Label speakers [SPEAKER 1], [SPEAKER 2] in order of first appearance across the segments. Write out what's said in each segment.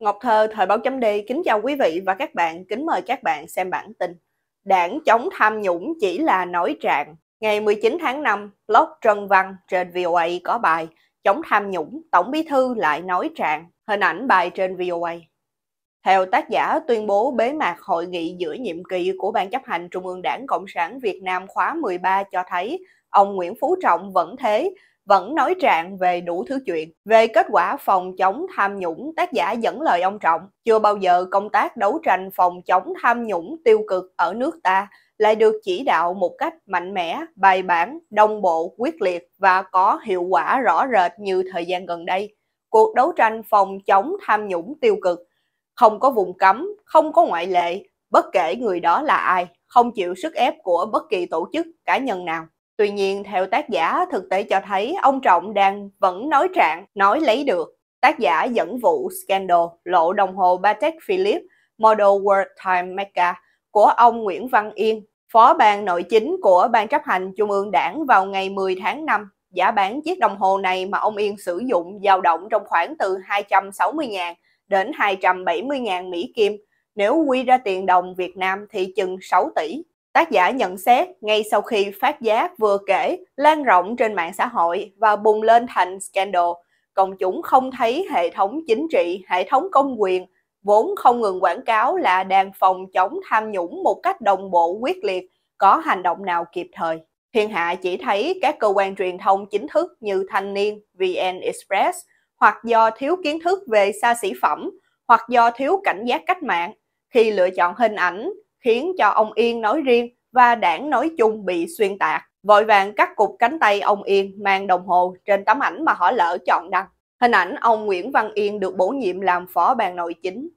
[SPEAKER 1] Ngọc Thơ, Thời báo chấm đi, kính chào quý vị và các bạn, kính mời các bạn xem bản tin. Đảng chống tham nhũng chỉ là nói trạng. Ngày 19 tháng 5, blog trần Văn trên VOA có bài Chống tham nhũng, Tổng bí thư lại nói trạng, hình ảnh bài trên VOA. Theo tác giả tuyên bố bế mạc hội nghị giữa nhiệm kỳ của Ban chấp hành Trung ương Đảng Cộng sản Việt Nam khóa 13 cho thấy ông Nguyễn Phú Trọng vẫn thế, vẫn nói trạng về đủ thứ chuyện. Về kết quả phòng chống tham nhũng, tác giả dẫn lời ông Trọng, chưa bao giờ công tác đấu tranh phòng chống tham nhũng tiêu cực ở nước ta lại được chỉ đạo một cách mạnh mẽ, bài bản, đồng bộ, quyết liệt và có hiệu quả rõ rệt như thời gian gần đây. Cuộc đấu tranh phòng chống tham nhũng tiêu cực không có vùng cấm, không có ngoại lệ, bất kể người đó là ai, không chịu sức ép của bất kỳ tổ chức cá nhân nào. Tuy nhiên, theo tác giả, thực tế cho thấy ông Trọng đang vẫn nói trạng, nói lấy được. Tác giả dẫn vụ scandal lộ đồng hồ Patek Philippe Model World Time Mecca của ông Nguyễn Văn Yên, phó ban nội chính của Ban chấp hành Trung ương Đảng vào ngày 10 tháng 5. giá bán chiếc đồng hồ này mà ông Yên sử dụng dao động trong khoảng từ 260.000 đến 270.000 Mỹ Kim. Nếu quy ra tiền đồng Việt Nam thì chừng 6 tỷ. Tác giả nhận xét ngay sau khi phát giác vừa kể lan rộng trên mạng xã hội và bùng lên thành scandal, công chúng không thấy hệ thống chính trị, hệ thống công quyền vốn không ngừng quảng cáo là đang phòng chống tham nhũng một cách đồng bộ quyết liệt, có hành động nào kịp thời. Thiên hạ chỉ thấy các cơ quan truyền thông chính thức như Thanh niên, VN Express hoặc do thiếu kiến thức về xa xỉ phẩm hoặc do thiếu cảnh giác cách mạng khi lựa chọn hình ảnh khiến cho ông Yên nói riêng và đảng nói chung bị xuyên tạc. Vội vàng cắt cục cánh tay ông Yên mang đồng hồ trên tấm ảnh mà họ lỡ chọn đăng. Hình ảnh ông Nguyễn Văn Yên được bổ nhiệm làm phó ban nội chính.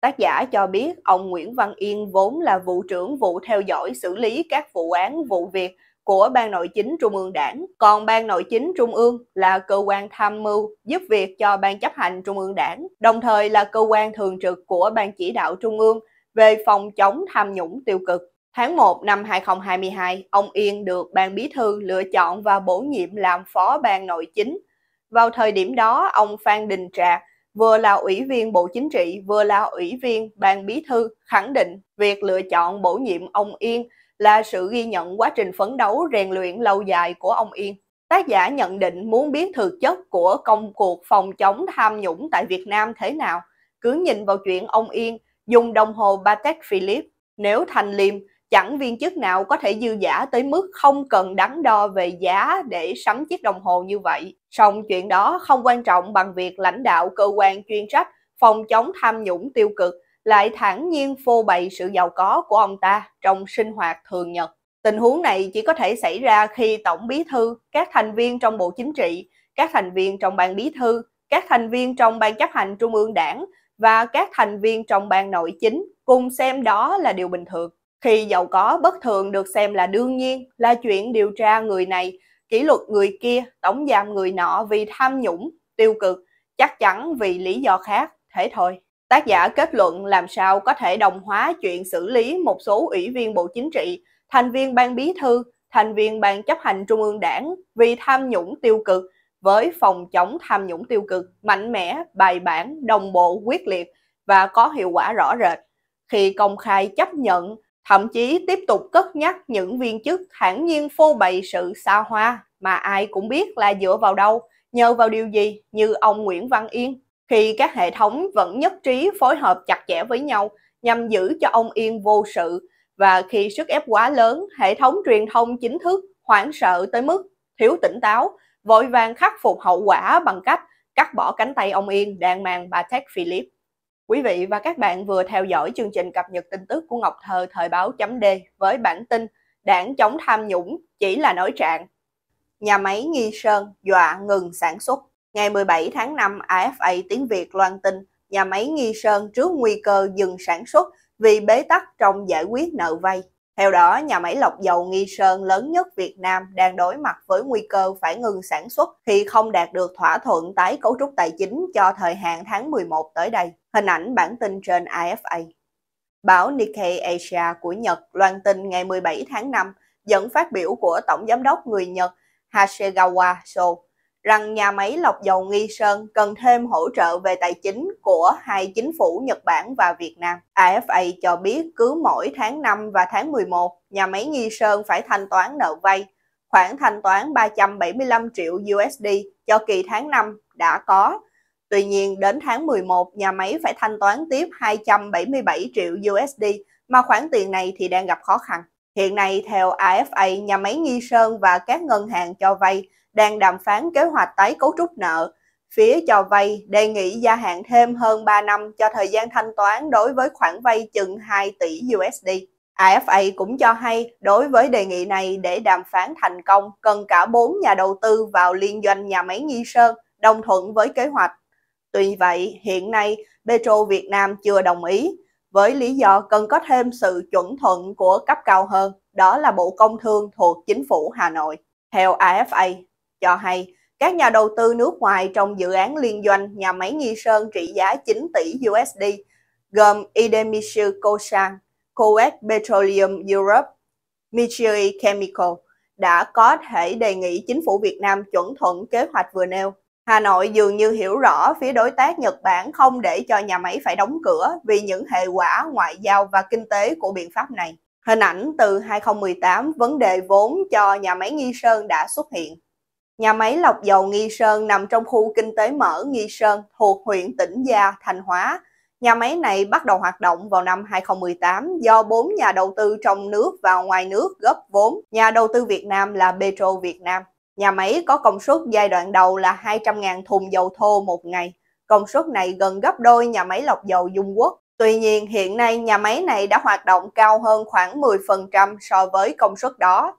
[SPEAKER 1] Tác giả cho biết ông Nguyễn Văn Yên vốn là vụ trưởng vụ theo dõi xử lý các vụ án vụ việc của Ban Nội chính Trung ương Đảng. Còn Ban Nội chính Trung ương là cơ quan tham mưu giúp việc cho Ban chấp hành Trung ương Đảng, đồng thời là cơ quan thường trực của Ban chỉ đạo Trung ương về phòng chống tham nhũng tiêu cực. Tháng 1 năm 2022, ông Yên được Ban Bí thư lựa chọn và bổ nhiệm làm Phó Ban Nội chính. Vào thời điểm đó, ông Phan Đình Trạc vừa là Ủy viên Bộ Chính trị, vừa là Ủy viên Ban Bí thư khẳng định việc lựa chọn bổ nhiệm ông Yên là sự ghi nhận quá trình phấn đấu rèn luyện lâu dài của ông Yên. Tác giả nhận định muốn biết thực chất của công cuộc phòng chống tham nhũng tại Việt Nam thế nào, cứ nhìn vào chuyện ông Yên – dùng đồng hồ Patek Philippe, nếu thanh liêm, chẳng viên chức nào có thể dư giả tới mức không cần đắn đo về giá để sắm chiếc đồng hồ như vậy. Song chuyện đó không quan trọng bằng việc lãnh đạo cơ quan chuyên trách phòng chống tham nhũng tiêu cực lại thản nhiên phô bày sự giàu có của ông ta trong sinh hoạt thường nhật. Tình huống này chỉ có thể xảy ra khi Tổng Bí Thư, các thành viên trong Bộ Chính trị, các thành viên trong Ban Bí Thư, các thành viên trong Ban chấp hành Trung ương Đảng và các thành viên trong ban nội chính cùng xem đó là điều bình thường. Khi giàu có bất thường được xem là đương nhiên, là chuyện điều tra người này, kỷ luật người kia, tống giam người nọ vì tham nhũng, tiêu cực, chắc chắn vì lý do khác, thế thôi. Tác giả kết luận làm sao có thể đồng hóa chuyện xử lý một số ủy viên Bộ Chính trị, thành viên Ban Bí Thư, thành viên Ban chấp hành Trung ương Đảng vì tham nhũng tiêu cực với phòng chống tham nhũng tiêu cực mạnh mẽ, bài bản, đồng bộ, quyết liệt và có hiệu quả rõ rệt khi công khai chấp nhận, thậm chí tiếp tục cất nhắc những viên chức thản nhiên phô bày sự xa hoa mà ai cũng biết là dựa vào đâu, nhờ vào điều gì như ông Nguyễn Văn Yên. Khi các hệ thống vẫn nhất trí phối hợp chặt chẽ với nhau nhằm giữ cho ông Yên vô sự và khi sức ép quá lớn, hệ thống truyền thông chính thức hoảng sợ tới mức thiếu tỉnh táo, vội vàng khắc phục hậu quả bằng cách cắt bỏ cánh tay ông Yên đang mang bà Tech Philip. Quý vị và các bạn vừa theo dõi chương trình cập nhật tin tức của Ngọc Thơ thời báo chấm D với bản tin Đảng chống tham nhũng chỉ là nói trạng. Nhà máy Nghi Sơn dọa ngừng sản xuất. Ngày 17 tháng 5, AFA tiếng Việt loan tin nhà máy Nghi Sơn trước nguy cơ dừng sản xuất vì bế tắc trong giải quyết nợ vay. Theo đó, nhà máy lọc dầu Nghi Sơn lớn nhất Việt Nam đang đối mặt với nguy cơ phải ngừng sản xuất khi không đạt được thỏa thuận tái cấu trúc tài chính cho thời hạn tháng 11 tới đây. Hình ảnh bản tin trên AFA. Báo Nikkei Asia của Nhật loan tin ngày 17 tháng 5 dẫn phát biểu của Tổng Giám đốc người Nhật Hasegawa So rằng nhà máy lọc dầu Nghi Sơn cần thêm hỗ trợ về tài chính của hai chính phủ Nhật Bản và Việt Nam. AFA cho biết cứ mỗi tháng 5 và tháng 11, nhà máy Nghi Sơn phải thanh toán nợ vay, khoảng thanh toán 375 triệu USD cho kỳ tháng 5 đã có. Tuy nhiên, đến tháng 11, nhà máy phải thanh toán tiếp 277 triệu USD, mà khoản tiền này thì đang gặp khó khăn. Hiện nay, theo AFA, nhà máy Nghi Sơn và các ngân hàng cho vay đang đàm phán kế hoạch tái cấu trúc nợ. Phía cho vay đề nghị gia hạn thêm hơn 3 năm cho thời gian thanh toán đối với khoản vay chừng 2 tỷ USD. AFA cũng cho hay đối với đề nghị này để đàm phán thành công cần cả 4 nhà đầu tư vào liên doanh nhà máy Nghi Sơn đồng thuận với kế hoạch. Tuy vậy, hiện nay Petro Việt Nam chưa đồng ý với lý do cần có thêm sự chuẩn thuận của cấp cao hơn, đó là Bộ Công Thương thuộc Chính phủ Hà Nội. Theo AFA, cho hay các nhà đầu tư nước ngoài trong dự án liên doanh nhà máy Nghi Sơn trị giá 9 tỷ USD, gồm Idemitsu Kosan, Kuwait Petroleum Europe, Mitsui Chemical, đã có thể đề nghị chính phủ Việt Nam chuẩn thuận kế hoạch vừa nêu Hà Nội dường như hiểu rõ phía đối tác Nhật Bản không để cho nhà máy phải đóng cửa vì những hệ quả ngoại giao và kinh tế của biện pháp này. Hình ảnh từ 2018 vấn đề vốn cho nhà máy Nghi Sơn đã xuất hiện. Nhà máy lọc dầu Nghi Sơn nằm trong khu kinh tế mở Nghi Sơn thuộc huyện tỉnh Gia, Thanh Hóa. Nhà máy này bắt đầu hoạt động vào năm 2018 do bốn nhà đầu tư trong nước và ngoài nước góp vốn. Nhà đầu tư Việt Nam là Petro Việt Nam. Nhà máy có công suất giai đoạn đầu là 200.000 thùng dầu thô một ngày. Công suất này gần gấp đôi nhà máy lọc dầu Dung Quốc. Tuy nhiên, hiện nay nhà máy này đã hoạt động cao hơn khoảng 10% so với công suất đó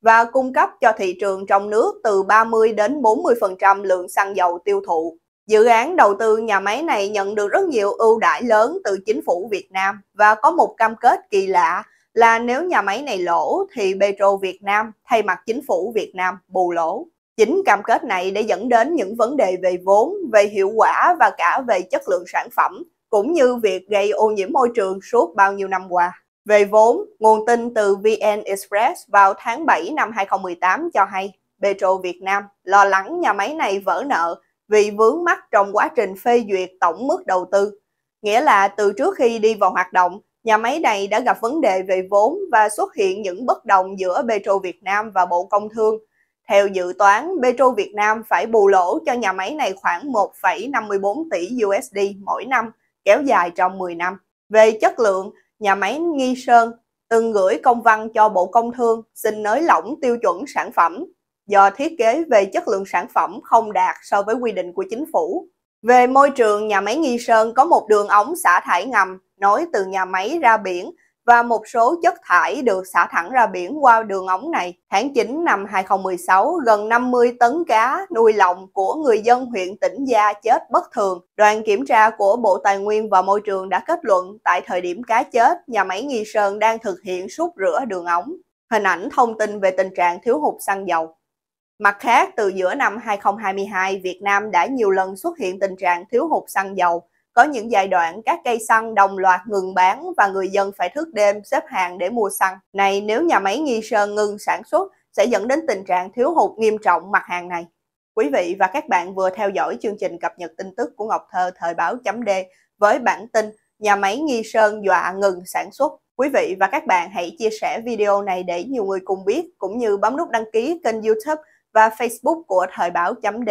[SPEAKER 1] và cung cấp cho thị trường trong nước từ 30 đến 40% lượng xăng dầu tiêu thụ. Dự án đầu tư nhà máy này nhận được rất nhiều ưu đãi lớn từ chính phủ Việt Nam và có một cam kết kỳ lạ là nếu nhà máy này lỗ thì Petro Việt Nam thay mặt chính phủ Việt Nam bù lỗ. Chính cam kết này đã dẫn đến những vấn đề về vốn, về hiệu quả và cả về chất lượng sản phẩm, cũng như việc gây ô nhiễm môi trường suốt bao nhiêu năm qua. Về vốn, nguồn tin từ VN Express vào tháng 7 năm 2018 cho hay Petro Việt Nam lo lắng nhà máy này vỡ nợ vì vướng mắc trong quá trình phê duyệt tổng mức đầu tư. Nghĩa là từ trước khi đi vào hoạt động, nhà máy này đã gặp vấn đề về vốn và xuất hiện những bất đồng giữa Petro Việt Nam và Bộ Công Thương. Theo dự toán, Petro Việt Nam phải bù lỗ cho nhà máy này khoảng 1,54 tỷ USD mỗi năm, kéo dài trong 10 năm. Về chất lượng, nhà máy Nghi Sơn từng gửi công văn cho Bộ Công Thương xin nới lỏng tiêu chuẩn sản phẩm do thiết kế về chất lượng sản phẩm không đạt so với quy định của chính phủ. Về môi trường, nhà máy Nghi Sơn có một đường ống xả thải ngầm nối từ nhà máy ra biển và một số chất thải được xả thẳng ra biển qua đường ống này. Tháng 9 năm 2016, gần 50 tấn cá nuôi lồng của người dân huyện tỉnh Gia chết bất thường. Đoàn kiểm tra của Bộ Tài nguyên và Môi trường đã kết luận tại thời điểm cá chết, nhà máy Nghi Sơn đang thực hiện sút rửa đường ống. Hình ảnh thông tin về tình trạng thiếu hụt xăng dầu. Mặt khác, từ giữa năm 2022, Việt Nam đã nhiều lần xuất hiện tình trạng thiếu hụt xăng dầu có những giai đoạn các cây xăng đồng loạt ngừng bán và người dân phải thức đêm xếp hàng để mua xăng. Này nếu nhà máy Nghi Sơn ngừng sản xuất sẽ dẫn đến tình trạng thiếu hụt nghiêm trọng mặt hàng này. Quý vị và các bạn vừa theo dõi chương trình cập nhật tin tức của Ngọc Thơ thời báo chấm D với bản tin Nhà máy Nghi Sơn dọa ngừng sản xuất. Quý vị và các bạn hãy chia sẻ video này để nhiều người cùng biết, cũng như bấm nút đăng ký kênh youtube và facebook của thời báo chấm D